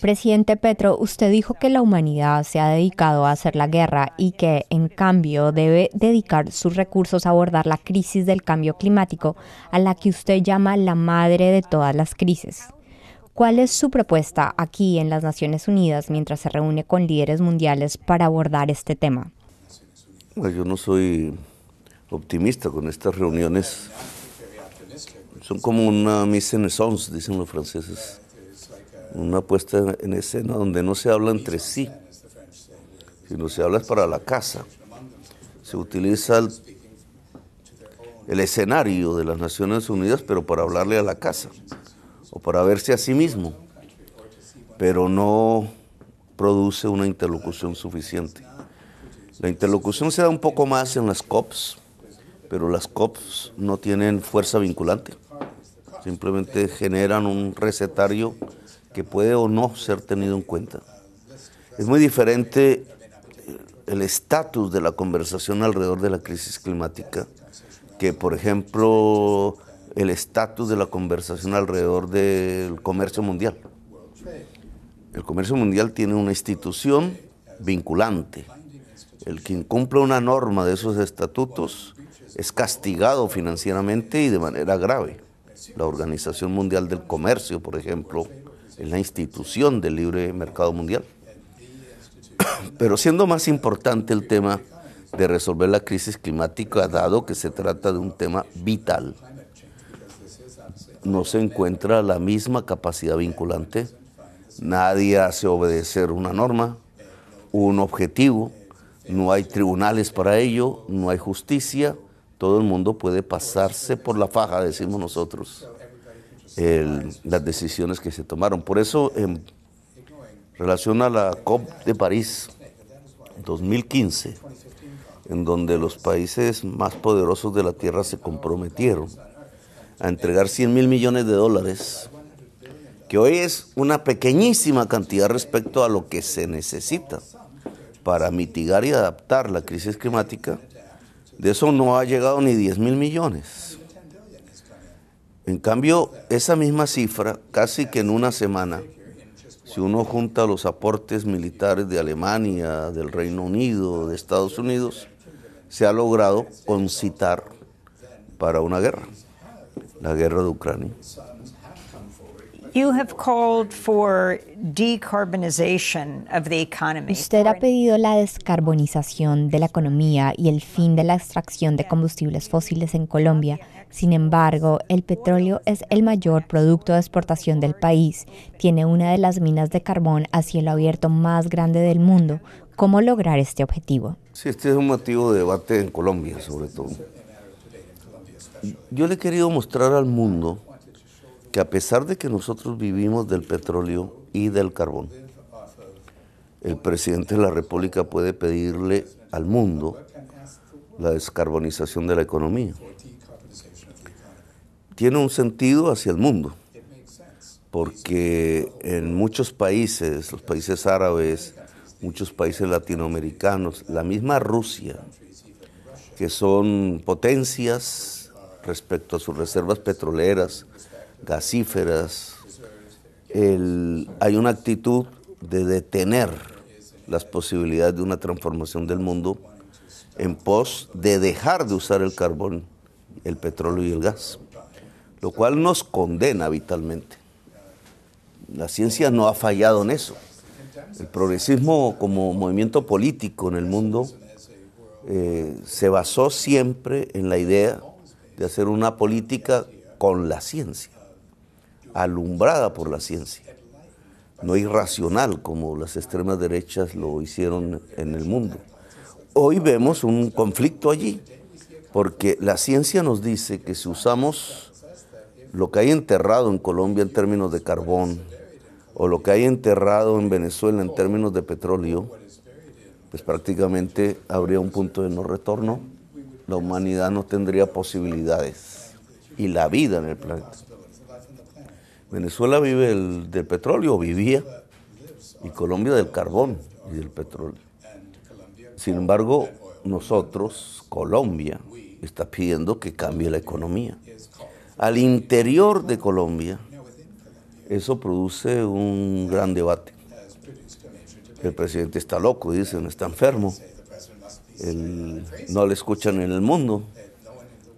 Presidente Petro, usted dijo que la humanidad se ha dedicado a hacer la guerra y que, en cambio, debe dedicar sus recursos a abordar la crisis del cambio climático, a la que usted llama la madre de todas las crisis. ¿Cuál es su propuesta aquí en las Naciones Unidas mientras se reúne con líderes mundiales para abordar este tema? Yo no soy optimista con estas reuniones son como una mise en sons, dicen los franceses. Una puesta en escena donde no se habla entre sí, sino se habla para la casa. Se utiliza el escenario de las Naciones Unidas, pero para hablarle a la casa, o para verse a sí mismo, pero no produce una interlocución suficiente. La interlocución se da un poco más en las COPs, pero las COPs no tienen fuerza vinculante simplemente generan un recetario que puede o no ser tenido en cuenta. Es muy diferente eh, el estatus de la conversación alrededor de la crisis climática que, por ejemplo, el estatus de la conversación alrededor del comercio mundial. El comercio mundial tiene una institución vinculante. El que incumple una norma de esos estatutos es castigado financieramente y de manera grave la Organización Mundial del Comercio, por ejemplo, es la institución del libre mercado mundial. Pero siendo más importante el tema de resolver la crisis climática, dado que se trata de un tema vital, no se encuentra la misma capacidad vinculante. Nadie hace obedecer una norma, un objetivo, no hay tribunales para ello, no hay justicia, todo el mundo puede pasarse por la faja, decimos nosotros, las decisiones que se tomaron. Por eso, en relación a la COP de París 2015, en donde los países más poderosos de la Tierra se comprometieron a entregar 100 mil millones de dólares, que hoy es una pequeñísima cantidad respecto a lo que se necesita para mitigar y adaptar la crisis climática, de eso no ha llegado ni 10 mil millones. En cambio, esa misma cifra, casi que en una semana, si uno junta los aportes militares de Alemania, del Reino Unido, de Estados Unidos, se ha logrado concitar para una guerra, la guerra de Ucrania. Usted ha pedido la descarbonización de la economía y el fin de la extracción de combustibles fósiles en Colombia. Sin embargo, el petróleo es el mayor producto de exportación del país. Tiene una de las minas de carbón a cielo abierto más grande del mundo. ¿Cómo lograr este objetivo? Sí, este es un motivo de debate en Colombia, sobre todo. Yo le he querido mostrar al mundo que a pesar de que nosotros vivimos del petróleo y del carbón, el presidente de la República puede pedirle al mundo la descarbonización de la economía. Tiene un sentido hacia el mundo, porque en muchos países, los países árabes, muchos países latinoamericanos, la misma Rusia, que son potencias respecto a sus reservas petroleras, gasíferas, hay una actitud de detener las posibilidades de una transformación del mundo en pos de dejar de usar el carbón, el petróleo y el gas, lo cual nos condena vitalmente. La ciencia no ha fallado en eso. El progresismo como movimiento político en el mundo eh, se basó siempre en la idea de hacer una política con la ciencia alumbrada por la ciencia, no irracional como las extremas derechas lo hicieron en el mundo. Hoy vemos un conflicto allí, porque la ciencia nos dice que si usamos lo que hay enterrado en Colombia en términos de carbón, o lo que hay enterrado en Venezuela en términos de petróleo, pues prácticamente habría un punto de no retorno. La humanidad no tendría posibilidades y la vida en el planeta. Venezuela vive del petróleo, vivía, y Colombia del carbón y del petróleo. Sin embargo, nosotros, Colombia, está pidiendo que cambie la economía. Al interior de Colombia, eso produce un gran debate. El presidente está loco, dicen, está enfermo. no le escuchan en el mundo.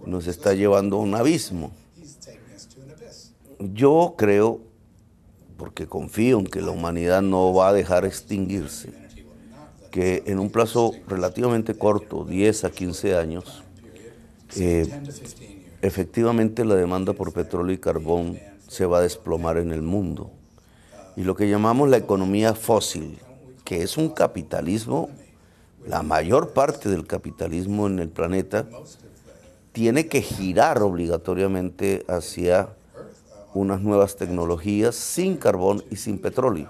Nos está llevando a un abismo yo creo, porque confío en que la humanidad no va a dejar extinguirse, que en un plazo relativamente corto, 10 a 15 años, eh, efectivamente la demanda por petróleo y carbón se va a desplomar en el mundo. Y lo que llamamos la economía fósil, que es un capitalismo, la mayor parte del capitalismo en el planeta, tiene que girar obligatoriamente hacia unas nuevas tecnologías sin carbón y sin petróleo.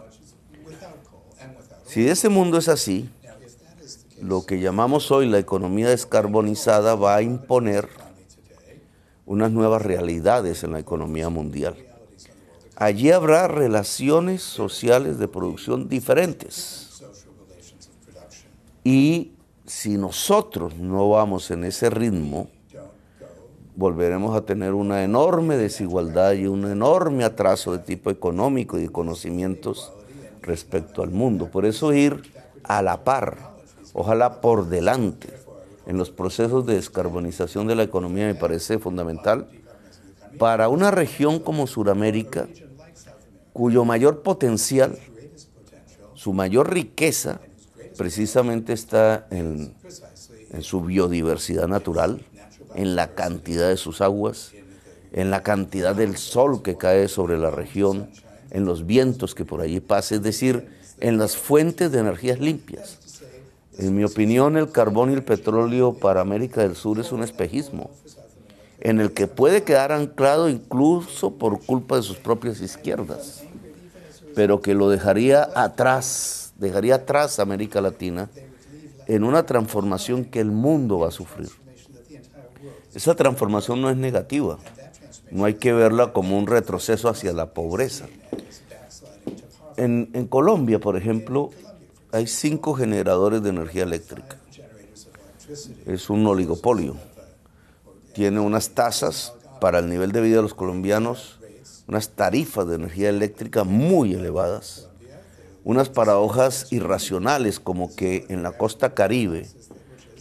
Si ese mundo es así, lo que llamamos hoy la economía descarbonizada va a imponer unas nuevas realidades en la economía mundial. Allí habrá relaciones sociales de producción diferentes. Y si nosotros no vamos en ese ritmo, volveremos a tener una enorme desigualdad y un enorme atraso de tipo económico y de conocimientos respecto al mundo. Por eso ir a la par, ojalá por delante, en los procesos de descarbonización de la economía me parece fundamental para una región como Sudamérica, cuyo mayor potencial, su mayor riqueza, precisamente está en, su biodiversidad natural, en la cantidad de sus aguas, en la cantidad del sol que cae sobre la región, en los vientos que por allí pasan, es decir, en las fuentes de energías limpias. En mi opinión, el carbón y el petróleo para América del Sur es un espejismo, en el que puede quedar anclado incluso por culpa de sus propias izquierdas, pero que lo dejaría atrás, dejaría atrás a América Latina en una transformación que el mundo va a sufrir. Esa transformación no es negativa, no hay que verla como un retroceso hacia la pobreza. En, Colombia, por ejemplo, hay cinco generadores de energía eléctrica. Es un oligopolio. Tiene unas tasas para el nivel de vida de los colombianos, unas tarifas de energía eléctrica muy elevadas, unas paradojas irracionales como que en la costa caribe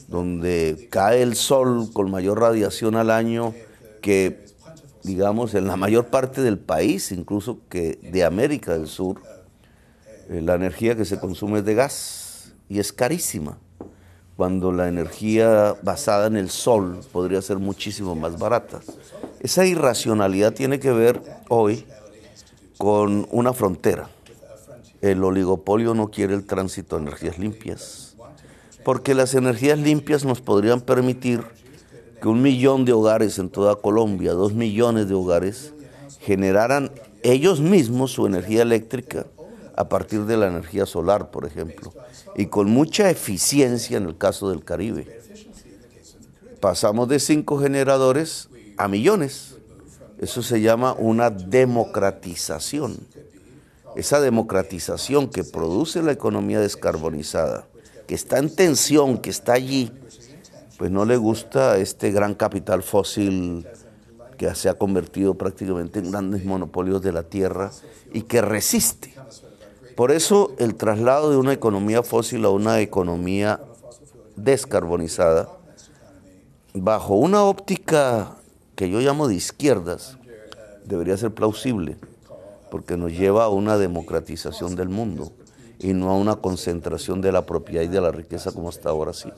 donde cae el sol con mayor radiación al año que, digamos, en la mayor parte del país, incluso que de América del Sur, eh, la energía que se consume es de gas y es carísima, cuando la energía basada en el sol podría ser muchísimo más barata. Esa irracionalidad tiene que ver hoy con una frontera. El oligopolio no quiere el tránsito de energías limpias porque las energías limpias nos podrían permitir que un millón de hogares en toda Colombia, dos millones de hogares, generaran ellos mismos su energía eléctrica a partir de la energía solar, por ejemplo, y con mucha eficiencia en el caso del Caribe. Pasamos de cinco generadores a millones. Eso se llama una democratización. Esa democratización que produce la economía descarbonizada que está en tensión, que está allí, pues no le gusta este gran capital fósil que se ha convertido prácticamente en grandes monopolios de la tierra y que resiste. Por eso el traslado de una economía fósil a una economía descarbonizada, bajo una óptica que yo llamo de izquierdas, debería ser plausible, porque nos lleva a una democratización del mundo y no a una concentración de la propiedad y de la riqueza como hasta ahora sí.